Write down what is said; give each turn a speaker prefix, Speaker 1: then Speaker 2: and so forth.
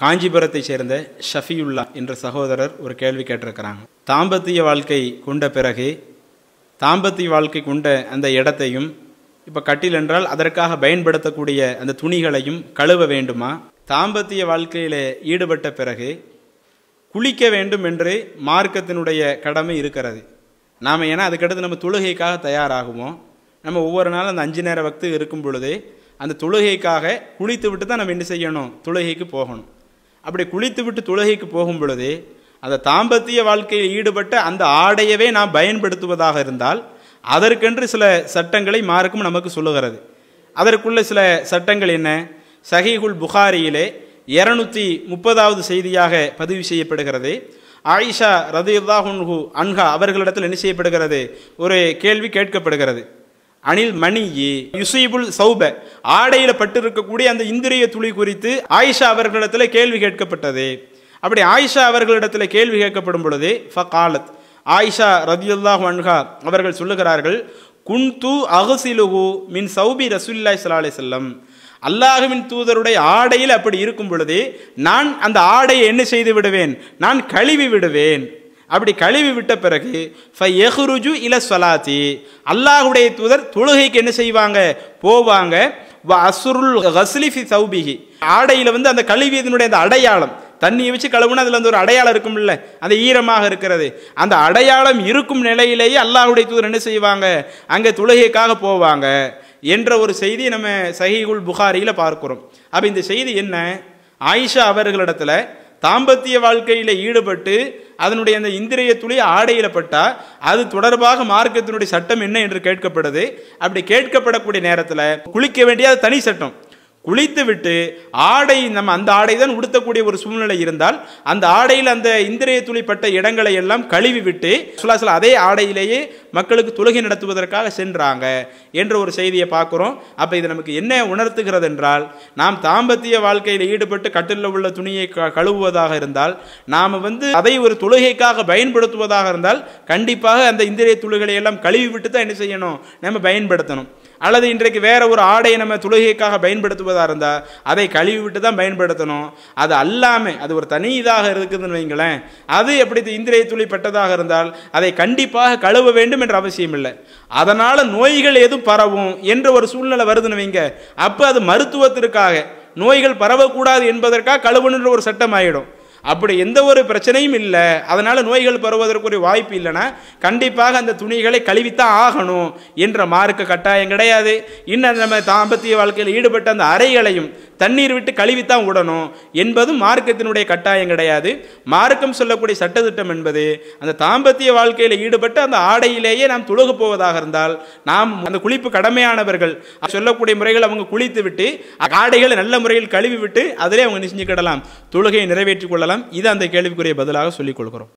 Speaker 1: காஞ்சிபுரத்தை சேர்ந்த ஷஃபியுல்லா என்ற சகோதரர் ஒரு கேள்வி கேட்டிருக்கிறாங்க தாம்பத்திய வாழ்க்கை கொண்ட பிறகு தாம்பத்திய வாழ்க்கை கொண்ட அந்த இடத்தையும் இப்போ கட்டில் என்றால் அதற்காக பயன்படுத்தக்கூடிய அந்த துணிகளையும் கழுவ வேண்டுமா தாம்பத்திய வாழ்க்கையில் ஈடுபட்ட பிறகு குளிக்க வேண்டும் என்று மார்க்கத்தினுடைய கடமை இருக்கிறது நாம் ஏன்னா அதுக்கடுத்து நம்ம தொழுகைக்காக தயாராகுவோம் நம்ம ஒவ்வொரு நாளும் அந்த அஞ்சு நேர வக்து இருக்கும் பொழுது அந்த தொழுகைக்காக குளித்து விட்டு தான் நம்ம என்ன செய்யணும் தொழுகைக்கு போகணும் அப்படி குளித்துவிட்டு துலகைக்கு போகும் பொழுது அந்த தாம்பத்திய வாழ்க்கையில் ஈடுபட்ட அந்த ஆடையவே நாம் பயன்படுத்துவதாக இருந்தால் அதற்கென்று சில சட்டங்களை மார்க்கும் நமக்கு சொல்லுகிறது அதற்குள்ள சில சட்டங்கள் என்ன சஹீகுல் புகாரியிலே இருநூத்தி முப்பதாவது செய்தியாக பதிவு செய்யப்படுகிறது ஆயிஷா ரதியுல்லாஹுன்ஹு அன்ஹா அவர்களிடத்தில் என்ன செய்யப்படுகிறது ஒரு கேள்வி கேட்கப்படுகிறது அனில் மணி யுசைபுல் சௌப ஆடையில பட்டிருக்கக்கூடிய அந்த இந்திரிய துளி குறித்து ஆயிஷா அவர்களிடத்தில் கேள்வி கேட்கப்பட்டது அப்படி ஆயிஷா அவர்களிடத்தில் கேள்வி கேட்கப்படும் பொழுது ஃபகாலத் ஆயிஷா ரதியுல்லா அன்ஹா அவர்கள் சொல்லுகிறார்கள் குன்து அகசிலுகு மின் சௌபி ரசூல்லாய் சலாலை செல்லம் அல்லாஹுவின் தூதருடைய ஆடையில் அப்படி இருக்கும் பொழுது நான் அந்த ஆடையை என்ன செய்து விடுவேன் நான் கழுவி விடுவேன் அப்படி கழுவி விட்ட பிறகு எஹுருஜு இல சொலாத்தி அல்லாஹுடைய தூதர் தொழுகைக்கு என்ன செய்வாங்க போவாங்க வ அசுருல் ஹஸ்லிஃபி சௌபிகி ஆடையில் வந்து அந்த கழுவியதனுடைய அந்த அடையாளம் தண்ணியை வச்சு கழுவுனா அதில் வந்து ஒரு அடையாளம் இருக்கும்ல அந்த ஈரமாக இருக்கிறது அந்த அடையாளம் இருக்கும் நிலையிலேயே அல்லாஹுடைய தூதர் என்ன செய்வாங்க அங்கே தொழுகைக்காக போவாங்க என்ற ஒரு செய்தி நம்ம சஹிகுல் புகாரியில் பார்க்குறோம் அப்போ இந்த செய்தி என்ன ஆயிஷா அவர்களிடத்தில் தாம்பத்திய வாழ்க்கையில் ஈடுபட்டு அதனுடைய அந்த இந்திரிய துளி ஆடையிடப்பட்டால் அது தொடர்பாக மார்க்கத்தினுடைய சட்டம் என்ன என்று கேட்கப்படுது அப்படி கேட்கப்படக்கூடிய நேரத்தில் குளிக்க வேண்டிய அது தனி சட்டம் குளித்து விட்டு ஆடை நம்ம அந்த ஆடை தான் உடுத்தக்கூடிய ஒரு சூழ்நிலை இருந்தால் அந்த ஆடையில் அந்த இந்திரிய துளிப்பட்ட இடங்களை எல்லாம் கழுவி விட்டு சுலாசல அதே ஆடையிலேயே மக்களுக்கு தொழுகை நடத்துவதற்காக சென்றாங்க என்ற ஒரு செய்தியை பார்க்குறோம் அப்போ இது நமக்கு என்ன உணர்த்துகிறது என்றால் நாம் தாம்பத்திய வாழ்க்கையில் ஈடுபட்டு கட்டிலில் உள்ள துணியை கழுவுவதாக இருந்தால் நாம் வந்து அதை ஒரு தொழுகைக்காக பயன்படுத்துவதாக இருந்தால் கண்டிப்பாக அந்த இந்திரிய துளிகளை எல்லாம் கழுவி விட்டு தான் என்ன செய்யணும் நம்ம பயன்படுத்தணும் அல்லது இன்றைக்கு வேற ஒரு ஆடையை நம்ம தொழுகைக்காக பயன்படுத்துவதாக இருந்தால் அதை கழுவி விட்டு தான் பயன்படுத்தணும் அது அல்லாமல் அது ஒரு தனி இதாக இருக்குதுன்னு வைங்களேன் அது எப்படி இந்திரிய துளி பட்டதாக இருந்தால் அதை கண்டிப்பாக கழுவ வேண்டும் என்ற அவசியம் இல்லை அதனால் நோய்கள் எதுவும் பரவும் என்ற ஒரு சூழ்நிலை வருதுன்னு வைங்க அப்போ அது மருத்துவத்திற்காக நோய்கள் பரவக்கூடாது என்பதற்காக கழுவுன்ற ஒரு சட்டம் ஆகிடும் அப்படி எந்த ஒரு பிரச்சனையும் இல்லை அதனால் நோய்கள் பரவுவதற்குரிய வாய்ப்பு இல்லைன்னா கண்டிப்பாக அந்த துணிகளை கழுவித்தான் ஆகணும் என்ற மார்க்கு கட்டாயம் கிடையாது இன்னும் நம்ம தாம்பத்திய வாழ்க்கையில் ஈடுபட்ட அந்த அறைகளையும் தண்ணீர் விட்டு கழுவித்தான் விடணும் என்பது மார்க்கத்தினுடைய கட்டாயம் கிடையாது மார்க்கம் சொல்லக்கூடிய சட்டத்திட்டம் என்பது அந்த தாம்பத்திய வாழ்க்கையில் ஈடுபட்டு அந்த ஆடையிலேயே நாம் துழுகு போவதாக இருந்தால் நாம் அந்த குளிப்பு கடமையானவர்கள் சொல்லக்கூடிய முறைகள் அவங்க குளித்து விட்டு ஆடைகளை நல்ல முறையில் கழுவி விட்டு அதிலே அவங்க நிச்சயிக்கிடலாம் தொழுகையை நிறைவேற்றிக் கொள்ளலாம் இது அந்த கேள்விக்குரிய பதிலாக சொல்லிக் கொள்கிறோம்